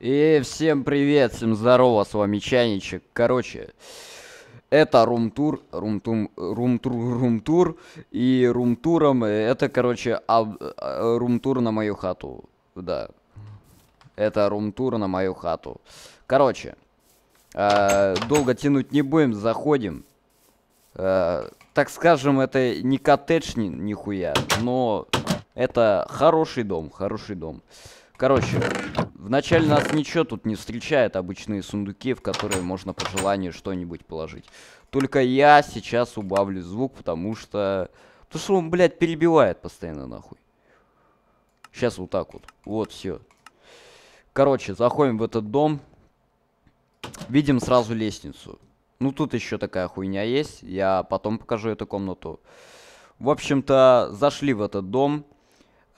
И всем привет, всем здорово, с вами Чайничек. Короче, это румтур, румтум, румтур, румтур, и румтуром, э, это, короче, аб, э, румтур на мою хату, да. Это румтур на мою хату. Короче, э, долго тянуть не будем, заходим. Э, так скажем, это не коттедж ни, нихуя, но это хороший дом, хороший дом. Короче, Вначале нас ничего тут не встречает, обычные сундуки, в которые можно по желанию что-нибудь положить. Только я сейчас убавлю звук, потому что... Потому что он, блядь, перебивает постоянно нахуй. Сейчас вот так вот. Вот, все. Короче, заходим в этот дом. Видим сразу лестницу. Ну, тут еще такая хуйня есть. Я потом покажу эту комнату. В общем-то, зашли в этот дом.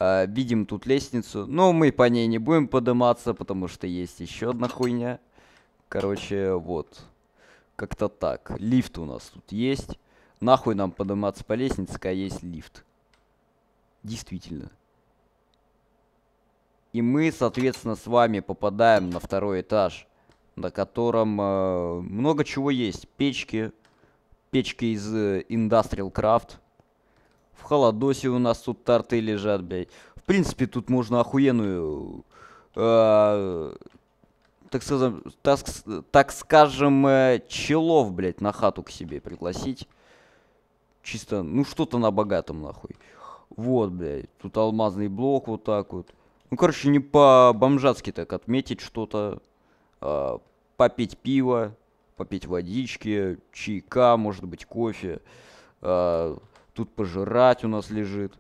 Э, видим тут лестницу, но мы по ней не будем подниматься, потому что есть еще одна хуйня. Короче, вот. Как-то так. Лифт у нас тут есть. Нахуй нам подниматься по лестнице, когда есть лифт. Действительно. И мы, соответственно, с вами попадаем на второй этаж, на котором э, много чего есть. Печки, печки из э, Industrial Craft. В холодосе у нас тут торты лежат, блядь. В принципе, тут можно охуенную... Э, так, сказать, так, так скажем, э, челов, блядь, на хату к себе пригласить. Чисто, ну что-то на богатом, нахуй. Вот, блядь, тут алмазный блок вот так вот. Ну, короче, не по-бомжатски так отметить что-то. Э, попить пиво, попить водички, чайка, может быть, кофе. Э, Тут пожирать у нас лежит.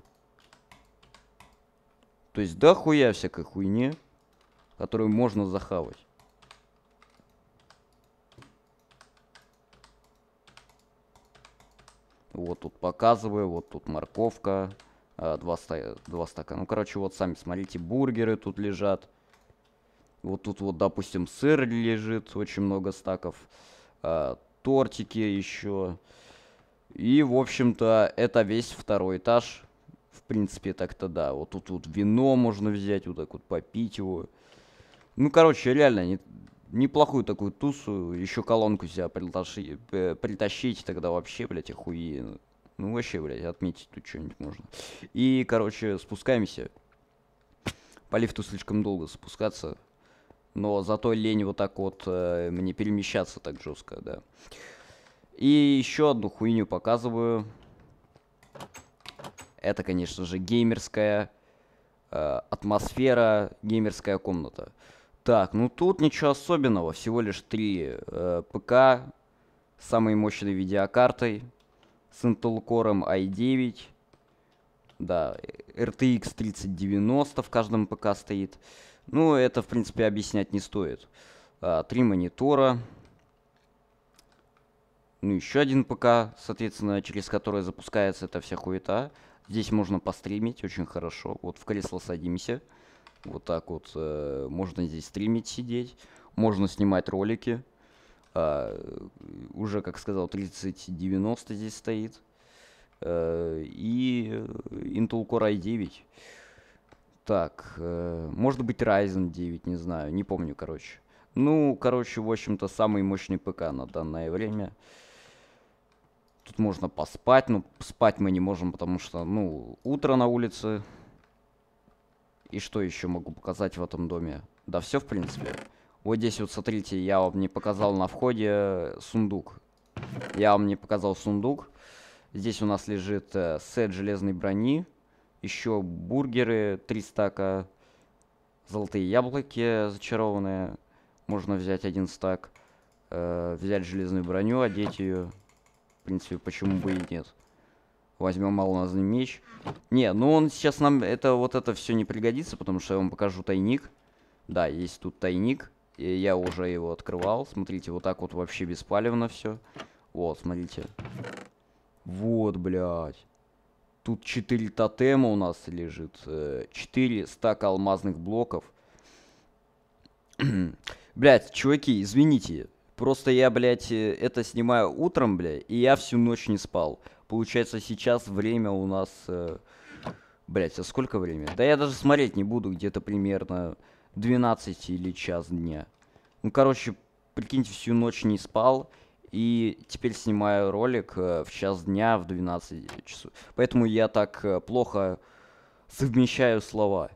То есть да хуя всякой хуйни, которую можно захавать. Вот тут показываю, вот тут морковка, а, два, ста два стакана. Ну, короче, вот сами смотрите, бургеры тут лежат. Вот тут вот, допустим, сыр лежит, очень много стаков. А, тортики еще. И, в общем-то, это весь второй этаж. В принципе, так-то да. Вот тут вот вино можно взять, вот так вот попить его. Ну, короче, реально, не, неплохую такую тусу. Еще колонку себя притащи, э, притащить, тогда вообще, блядь, охуенно. Ну, вообще, блядь, отметить тут что-нибудь можно. И, короче, спускаемся. По лифту слишком долго спускаться. Но зато лень вот так вот э, мне перемещаться так жестко, да. И еще одну хуйню показываю. Это, конечно же, геймерская э, атмосфера, геймерская комната. Так, ну тут ничего особенного, всего лишь три э, ПК с самой мощной видеокартой, с Intel Core i9, да, э, RTX 3090 в каждом ПК стоит. Ну, это, в принципе, объяснять не стоит. А, три монитора, ну еще один ПК, соответственно, через который запускается эта вся хуета. Здесь можно постримить очень хорошо. Вот в кресло садимся. Вот так вот. Э, можно здесь стримить, сидеть. Можно снимать ролики. Э, уже, как сказал, 3090 здесь стоит. Э, и Intel Core i9. Так, э, может быть Ryzen 9, не знаю, не помню, короче. Ну, короче, в общем-то, самый мощный ПК на данное время. Тут можно поспать, но ну, спать мы не можем, потому что, ну, утро на улице. И что еще могу показать в этом доме? Да все, в принципе. Вот здесь вот, смотрите, я вам не показал на входе сундук. Я вам не показал сундук. Здесь у нас лежит э, сет железной брони. Еще бургеры, три стака. Золотые яблоки зачарованные. Можно взять один стак. Э, взять железную броню, одеть ее принципе, почему бы и нет. Возьмем алмазный меч. Не, ну он сейчас нам... Это вот это все не пригодится, потому что я вам покажу тайник. Да, есть тут тайник. И я уже его открывал. Смотрите, вот так вот вообще беспалевно все. Вот, смотрите. Вот, блядь. Тут 4 тотема у нас лежит. 4 э, стака алмазных блоков. Блять, чуваки, извините. Просто я, блядь, э, это снимаю утром, блядь, и я всю ночь не спал. Получается, сейчас время у нас... Э, блядь, а сколько время? Да я даже смотреть не буду, где-то примерно 12 или час дня. Ну, короче, прикиньте, всю ночь не спал. И теперь снимаю ролик э, в час дня, в 12 часов. Поэтому я так э, плохо совмещаю слова.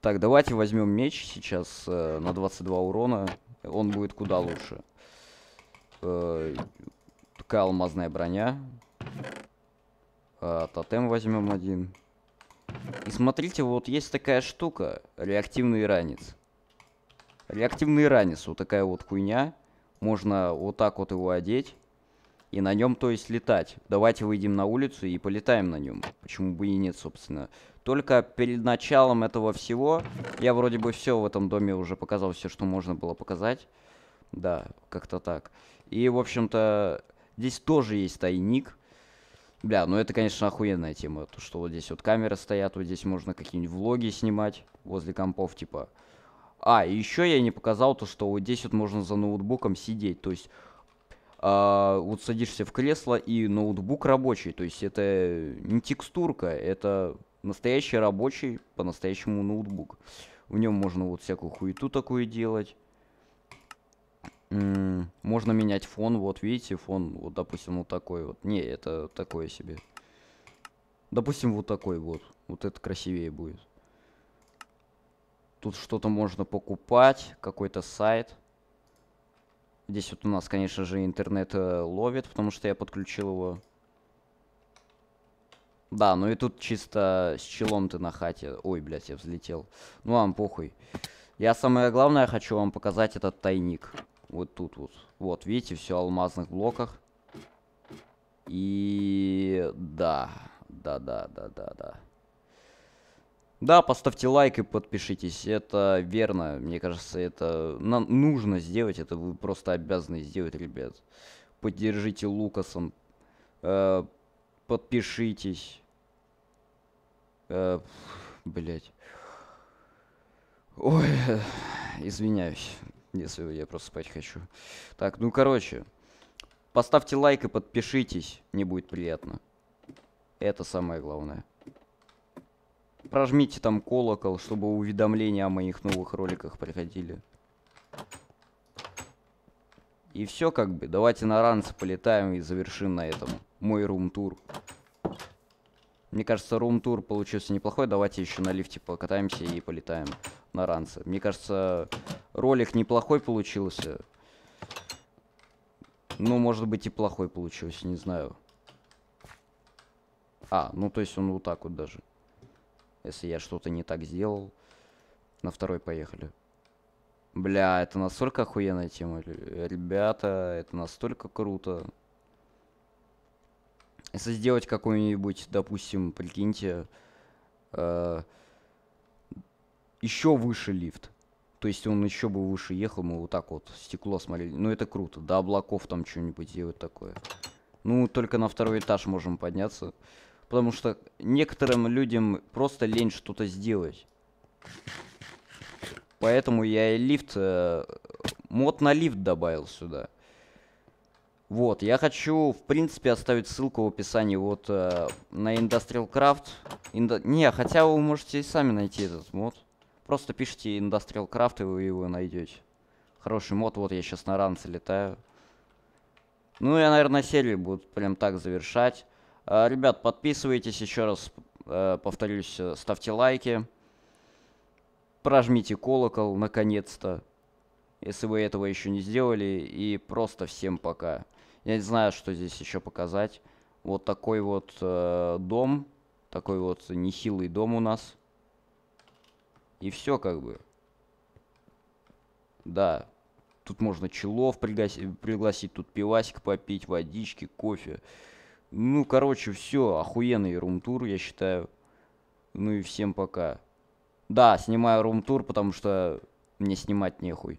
Так, давайте возьмем меч сейчас э, на 22 урона он будет куда лучше. Э, такая алмазная броня. Э, тотем возьмем один. И смотрите, вот есть такая штука. Реактивный ранец. Реактивный ранец. Вот такая вот хуйня. Можно вот так вот его одеть и на нем, то есть, летать. Давайте выйдем на улицу и полетаем на нем. Почему бы и нет, собственно. Только перед началом этого всего, я вроде бы все в этом доме уже показал, все, что можно было показать. Да, как-то так. И, в общем-то, здесь тоже есть тайник. Бля, ну это, конечно, охуенная тема. То, что вот здесь вот камеры стоят, вот здесь можно какие-нибудь влоги снимать возле компов, типа. А, еще я не показал то, что вот здесь вот можно за ноутбуком сидеть. То есть а, вот садишься в кресло и ноутбук рабочий, то есть это не текстурка, это настоящий рабочий по-настоящему ноутбук. В нем можно вот всякую хуету такую делать. Можно менять фон, вот видите, фон, вот допустим вот такой вот. Не, это такое себе. Допустим вот такой вот, вот это красивее будет. Тут что-то можно покупать, какой-то сайт. Здесь вот у нас, конечно же, интернет э, ловит, потому что я подключил его. Да, ну и тут чисто с челом ты на хате. Ой, блядь, я взлетел. Ну вам похуй. Я самое главное хочу вам показать этот тайник. Вот тут вот. Вот, видите, все в алмазных блоках. И... да, да, да, да, да. да. Да, поставьте лайк и подпишитесь. Это верно. Мне кажется, это нам нужно сделать. Это вы просто обязаны сделать, ребят. Поддержите Лукасом. Э, подпишитесь. Э, блять. Ой, э, извиняюсь, если я просто спать хочу. Так, ну короче. Поставьте лайк и подпишитесь. Мне будет приятно. Это самое главное прожмите там колокол, чтобы уведомления о моих новых роликах приходили. И все как бы. Давайте на ранце полетаем и завершим на этом мой рум-тур. Мне кажется, рум-тур получился неплохой. Давайте еще на лифте покатаемся и полетаем на ранце. Мне кажется, ролик неплохой получился. Ну, может быть, и плохой получился, не знаю. А, ну то есть он вот так вот даже. Если я что-то не так сделал. На второй поехали. Бля, это настолько охуенная тема. Ребята, это настолько круто. Если сделать какой нибудь допустим, прикиньте, э, еще выше лифт. То есть он еще бы выше ехал, мы вот так вот стекло смотрели. Ну это круто, до облаков там что-нибудь делать такое. Ну, только на второй этаж можем подняться. Потому что некоторым людям просто лень что-то сделать. Поэтому я и лифт... Э, мод на лифт добавил сюда. Вот, я хочу, в принципе, оставить ссылку в описании вот э, на Industrial Craft. Индо... Не, хотя вы можете и сами найти этот мод. Просто пишите Industrial Craft, и вы его найдете. Хороший мод, вот я сейчас на ранце летаю. Ну, я, наверное, серию буду прям так завершать. А, ребят, подписывайтесь, еще раз э, повторюсь, э, ставьте лайки, прожмите колокол, наконец-то, если вы этого еще не сделали, и просто всем пока. Я не знаю, что здесь еще показать. Вот такой вот э, дом, такой вот нехилый дом у нас. И все как бы. Да, тут можно челов пригласить, пригласить тут пивасик попить, водички, кофе. Ну, короче, все, охуенный рум-тур, я считаю. Ну и всем пока. Да, снимаю рум-тур, потому что мне снимать нехуй.